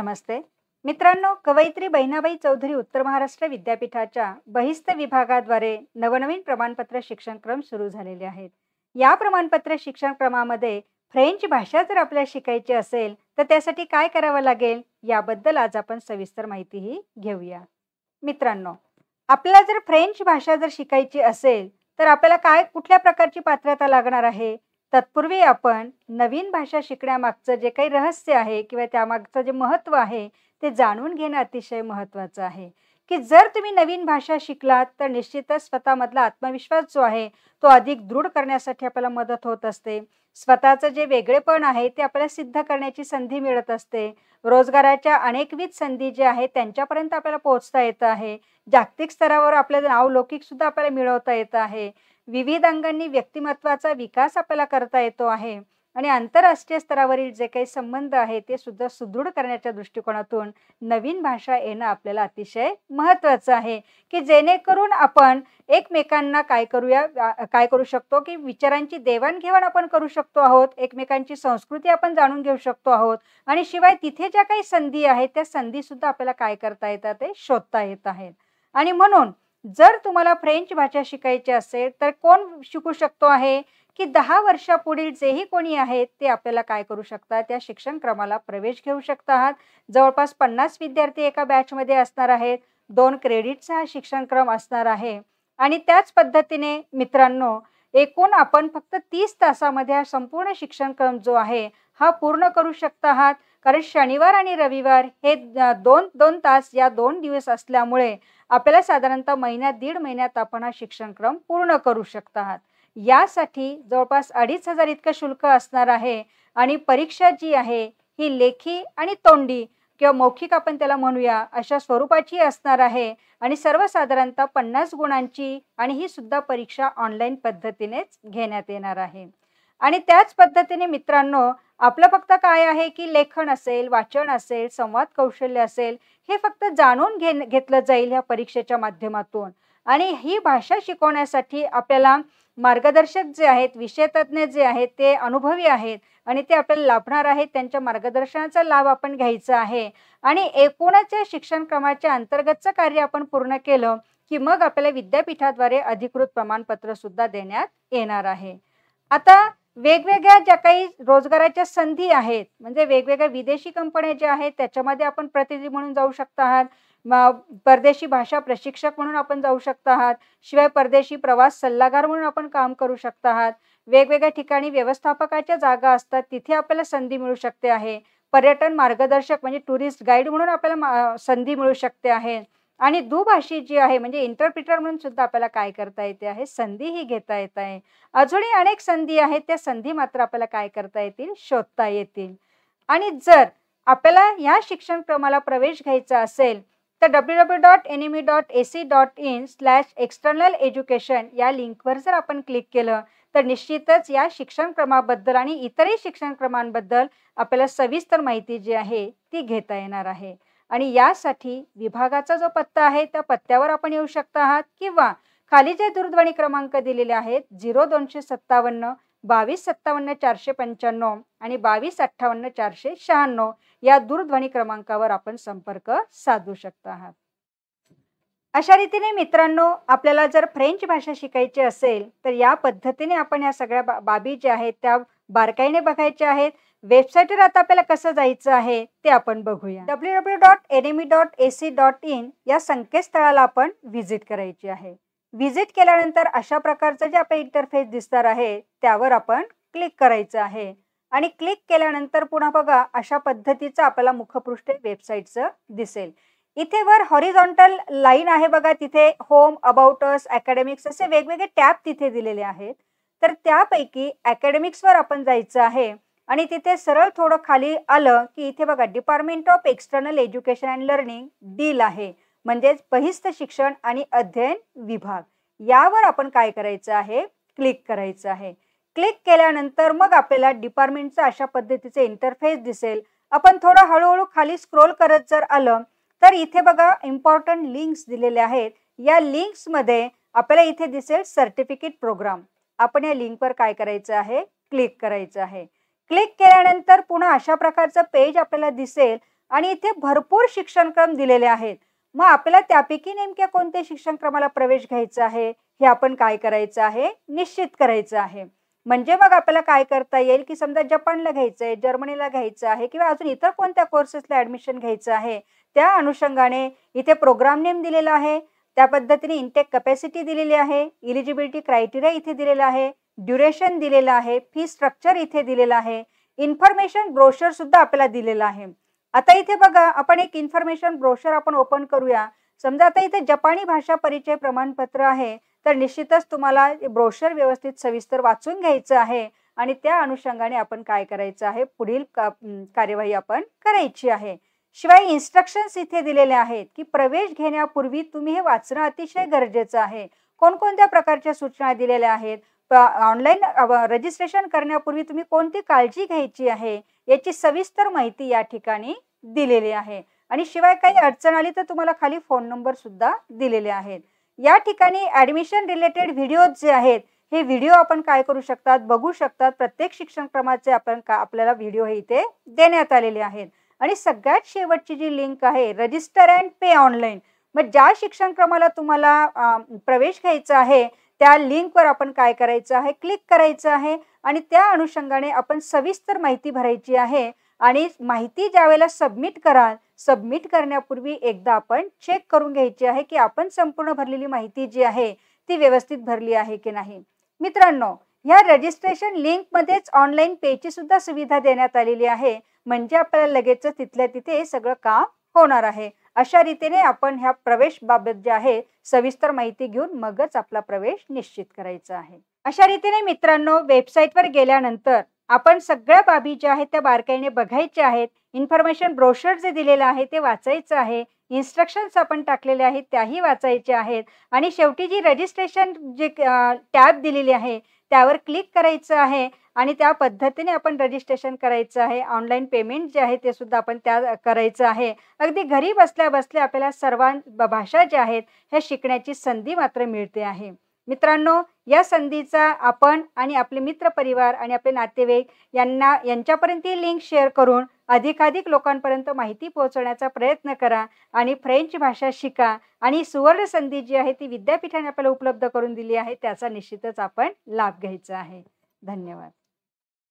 नमस्ते मित्रांनो कवयित्री बहिणाबाई चौधरी उत्तर महाराष्ट्र विद्यापीठाच्या बहिस्त विभागाद्वारे नवनवीन प्रमाणपत्र शिक्षणक्रम सुरू झालेले आहेत या प्रमाणपत्र शिक्षणक्रमामध्ये फ्रेंच भाषा जर आपल्याला शिकायची असेल तर त्यासाठी काय करावं लागेल याबद्दल आज आपण सविस्तर माहितीही घेऊया मित्रांनो आपल्याला जर फ्रेंच भाषा जर शिकायची असेल तर आपल्याला काय कुठल्या प्रकारची पात्रता लागणार आहे तत्पूर्वी आपण नवीन भाषा शिकण्यामागचं जे काही रहस्य आहे किंवा त्यामागचं जे महत्त्व आहे ते जाणून घेणं अतिशय महत्त्वाचं आहे की जर तुम्ही नवीन भाषा शिकलात तर निश्चितच स्वतःमधला आत्मविश्वास जो आहे तो अधिक दृढ करण्यासाठी आपल्याला मदत होत असते स्वतःचं जे वेगळेपण आहे ते आपल्याला सिद्ध करण्याची संधी मिळत असते रोजगाराच्या अनेकविध संधी ज्या आहेत त्यांच्यापर्यंत आपल्याला पोहोचता येत आहे जागतिक स्तरावर आपल्याला नावलौकिकसुद्धा आपल्याला मिळवता येत आहे विविध अंगांनी व्यक्तिमत्वाचा विकास आपल्याला करता येतो आहे आणि आंतरराष्ट्रीय स्तरावरील जे काही संबंध आहे ते सुद्धा सुदृढ करण्याच्या दृष्टिकोनातून नवीन भाषा येणं आपल्याला अतिशय महत्त्वाचं आहे की जेणेकरून आपण एकमेकांना काय करूया काय करू शकतो की विचारांची देवाणघेवाण आपण करू शकतो आहोत एकमेकांची संस्कृती आपण जाणून घेऊ शकतो आहोत आणि शिवाय तिथे ज्या काही संधी आहेत त्या संधीसुद्धा आपल्याला काय करता येतात ते शोधता येत आहेत आणि म्हणून जर तुम्हाला फ्रेंच भाषा शिकायची असेल तर कोण शिकू शकतो आहे की दहा वर्षापुढील जेही कोणी आहेत ते आपल्याला काय करू शकतात त्या शिक्षण क्रमाला प्रवेश घेऊ शकतात जवळपास पन्नास विद्यार्थी एका बॅचमध्ये असणार आहेत दोन क्रेडिटचा हा शिक्षणक्रम असणार आहे आणि त्याच पद्धतीने मित्रांनो एकूण आपण फक्त तीस तासामध्ये हा संपूर्ण शिक्षणक्रम जो आहे हा पूर्ण करू शकता आहात कारण शनिवार आणि रविवार हे दोन दोन तास या दोन दिवस असल्यामुळे आपल्याला साधारणतः महिन्यात दीड महिन्यात आपण हा शिक्षणक्रम पूर्ण करू शकत आहात यासाठी जवळपास अडीच हजार इतकं शुल्क असणार आहे आणि परीक्षा जी आहे ही लेखी आणि तोंडी किंवा मौखिक आपण त्याला म्हणूया अशा स्वरूपाची असणार आहे आणि सर्वसाधारणतः पन्नास गुणांची आणि ही सुद्धा परीक्षा ऑनलाईन पद्धतीनेच घेण्यात येणार आहे आणि त्याच पद्धतीने मित्रांनो आपलं फक्त काय आहे की लेखन असेल वाचन असेल संवाद कौशल्य असेल हे फक्त जाणून घे घेतलं जाईल ह्या परीक्षेच्या माध्यमातून आणि ही भाषा शिकवण्यासाठी आपल्याला मार्गदर्शक जे आहेत विषयतज्ञ जे आहेत ते अनुभवी आहेत आणि ते आपल्याला लाभणार आहेत त्यांच्या मार्गदर्शनाचा लाभ आपण घ्यायचा आहे आणि एकूणच या शिक्षणक्रमाच्या अंतर्गतचं कार्य आपण पूर्ण केलं की मग आपल्याला विद्यापीठाद्वारे अधिकृत प्रमाणपत्र सुद्धा देण्यात येणार आहे आता वेगवेगळ्या ज्या काही रोजगाराच्या संधी आहेत म्हणजे वेगवेगळ्या विदेशी कंपन्या ज्या आहेत त्याच्यामध्ये आपण प्रतिनिधी म्हणून जाऊ शकता आहात परदेशी भाषा प्रशिक्षक म्हणून आपण जाऊ शकता आहात शिवाय परदेशी प्रवास सल्लागार म्हणून आपण काम करू शकत आहात वेगवेगळ्या ठिकाणी व्यवस्थापकाच्या जागा असतात तिथे आपल्याला संधी मिळू शकते आहे पर्यटन मार्गदर्शक म्हणजे टुरिस्ट गाईड म्हणून आपल्याला संधी मिळू शकते आहे आणि दुभाषी जी आहे म्हणजे इंटरप्रिटर म्हणून सुद्धा आपल्याला काय करता येते आहे संधी ही घेता येत आहे अजूनही अनेक संधी आहेत त्या संधी मात्र आपल्याला काय करता येतील शोधता येतील आणि जर आपल्याला या शिक्षण क्रमाला प्रवेश घ्यायचा असेल तर W W dot N M E dot A C dot in slash external education या लिंकवर जर आपण क्लिक केलं तर निश्चितच या शिक्षणक्रमाबद्दल आणि इतरही शिक्षणक्रमांबद्दल आपल्याला सविस्तर माहिती जी आहे ती घेता येणार आहे आणि यासाठी विभागाचा जो पत्ता आहे त्या पत्त्यावर आपण येऊ शकता आहात किंवा खाली जे दूरध्वनी क्रमांक दिलेले आहेत झिरो दोनशे सत्तावन्न बावीस सत्तावन्न चारशे पंच्याण्णव आणि बावीस अठ्ठावन्न चारशे शहाण्णव या दूरध्वनी क्रमांकावर आपण संपर्क साधू शकता आहात अशा रीतीने मित्रांनो आपल्याला जर फ्रेंच भाषा शिकायची असेल तर या पद्धतीने आपण या सगळ्या बा बाबी ज्या आहेत त्या बारकाईने बघायच्या आहेत वेबसाईटवर आता आपल्याला कसं जायचं आहे ते आपण बघूया W W dot N M E dot A C dot in या संकेतस्थळाला आपण व्हिजिट करायची आहे व्हिजिट केल्यानंतर अशा प्रकारचं जे आपलं इंटरफेस दिसणार आहे त्यावर आपण क्लिक करायचं आहे आणि क्लिक केल्यानंतर पुन्हा बघा अशा पद्धतीचं आपल्याला मुखपृष्ठ वेबसाईटचं दिसेल इथे वर हॉरिझॉन्टल लाईन आहे बघा तिथे होम अबाउटस अकॅडमिक्स असे वेगवेगळे टॅब तिथे दिलेले आहेत तर त्यापैकी अकॅडमिक्सवर आपण जायचं आहे आणि तिथे सरळ थोडं खाली आलं की इथे बघा department of external education and learning डील आहे म्हणजेच बहिस्त शिक्षण आणि अध्ययन विभाग यावर आपण काय करायचं आहे क्लिक करायचं आहे क्लिक केल्यानंतर मग आपल्याला डिपार्टमेंटचं अशा पद्धतीचे इंटरफेस दिसेल आपण थोडं हळूहळू खाली स्क्रोल करत जर आलं तर इथे बघा इम्पॉर्टंट लिंक्स दिलेले आहेत या लिंक्समध्ये आपल्याला इथे दिसेल सर्टिफिकेट प्रोग्राम आपण या लिंकवर काय करायचं आहे क्लिक करायचं आहे क्लिक केल्यानंतर पुन्हा अशा प्रकारचं पेज आपल्याला दिसेल आणि इथे भरपूर शिक्षणक्रम दिलेले आहेत मग आपल्याला त्यापैकी नेमक्या कोणत्या शिक्षण क्रमाला प्रवेश घ्यायचा आहे हे आपण काय करायचं आहे निश्चित करायचं आहे म्हणजे मग आपल्याला काय करता येईल की समजा जपानला घ्यायचं आहे जर्मनीला घ्यायचं आहे किंवा अजून इतर कोणत्या कोर्सेसला ॲडमिशन घ्यायचं आहे त्या अनुषंगाने इथे प्रोग्राम नेम दिलेला आहे त्या पद्धतीने इंटेक कपॅसिटी दिलेली आहे इलिजिबिलिटी क्रायटेरिया इथे दिलेला आहे ड्युरेशन दिलेला आहे फी स्ट्रक्चर इथे दिलेला आहे इन्फॉर्मेशन ब्रोशर सुद्धा आपल्याला दिलेला आहे आता इथे बघा आपण एक इन्फॉर्मेशन ब्रोशर आपण ओपन करूया समजा आता इथे जपानी भाषा परिचय प्रमाणपत्र आहे तर निश्चितच तुम्हाला ब्रोशर व्यवस्थित सविस्तर वाचून घ्यायचं आहे आणि त्या अनुषंगाने आपण काय करायचं आहे पुढील कार्यवाही आपण करायची आहे शिवाय इन्स्ट्रक्शन्स इथे दिलेले आहेत की प्रवेश घेण्यापूर्वी तुम्ही हे वाचणं अतिशय गरजेचं आहे कोणकोणत्या प्रकारच्या सूचना दिलेल्या आहेत ऑनलाईन रजिस्ट्रेशन करण्यापूर्वी तुम्ही कोणती काळजी घ्यायची आहे याची सविस्तर माहिती या ठिकाणी दिलेली आहे आणि शिवाय काही अडचण आली तर तुम्हाला खाली फोन नंबर सुद्धा दिलेले आहेत या ठिकाणी ॲडमिशन रिलेटेड व्हिडिओज जे आहेत हे व्हिडिओ आपण काय करू शकतात बघू शकतात प्रत्येक शिक्षण क्रमाचे आपण का आपल्याला व्हिडिओ हे इथे देण्यात आलेले आहेत आणि सगळ्यात शेवटची जी लिंक आहे रजिस्टर अँड पे ऑनलाईन मग ज्या शिक्षण क्रमाला तुम्हाला प्रवेश घ्यायचा आहे त्या लिंकवर आपण काय करायचं आहे क्लिक करायचं आहे आणि त्या अनुषंगाने आपण सविस्तर माहिती भरायची आहे आणि माहिती ज्यावेळेला सबमिट कराल सबमिट करण्यापूर्वी एकदा आपण चेक करून घ्यायची आहे की आपण संपूर्ण भरलेली माहिती जी आहे ती व्यवस्थित भरली आहे की नाही मित्रांनो ह्या रजिस्ट्रेशन लिंकमध्येच ऑनलाईन पेची सुद्धा सुविधा देण्यात आलेली आहे म्हणजे आपल्याला लगेच तिथल्या तिथे सगळं काम होणार आहे अशा रीतीने आपण ह्या प्रवेश बाबत जे आहे सविस्तर माहिती घेऊन मगच आपला प्रवेश निश्चित करायचा आहे अशा रीतीने मित्रांनो वेबसाईटवर गेल्यानंतर आपण सगळ्या बाबी ज्या आहेत त्या बारकाईने बघायच्या आहेत इन्फॉर्मेशन ब्रोशर जे दिलेलं आहे ते वाचायचं आहे इन्स्ट्रक्शन्स आपण टाकलेले आहेत त्याही वाचायचे आहेत आणि शेवटी जी रजिस्ट्रेशन जी टॅब दिलेली आहे त्यावर क्लिक करायचं आहे आणि त्या पद्धतीने आपण रजिस्ट्रेशन करायचं आहे ऑनलाईन पेमेंट जे आहे ते सुद्धा आपण त्या करायचं आहे अगदी घरी बसल्या बसल्या आपल्याला सर्वां भाषा ज्या आहेत ह्या शिकण्याची संधी मात्र मिळते आहे मित्रांनो या संधीचा आपण आणि आपले मित्रपरिवार आणि आपले नातेवाईक यांना यांच्यापर्यंत ही लिंक शेअर करून अधिकाधिक लोकांपर्यंत माहिती पोहोचवण्याचा प्रयत्न करा आणि फ्रेंच भाषा शिका आणि सुवर्ण संधी जी आहे ती विद्यापीठाने आपल्याला उपलब्ध करून दिली आहे त्याचा निश्चितच आपण लाभ घ्यायचा आहे धन्यवाद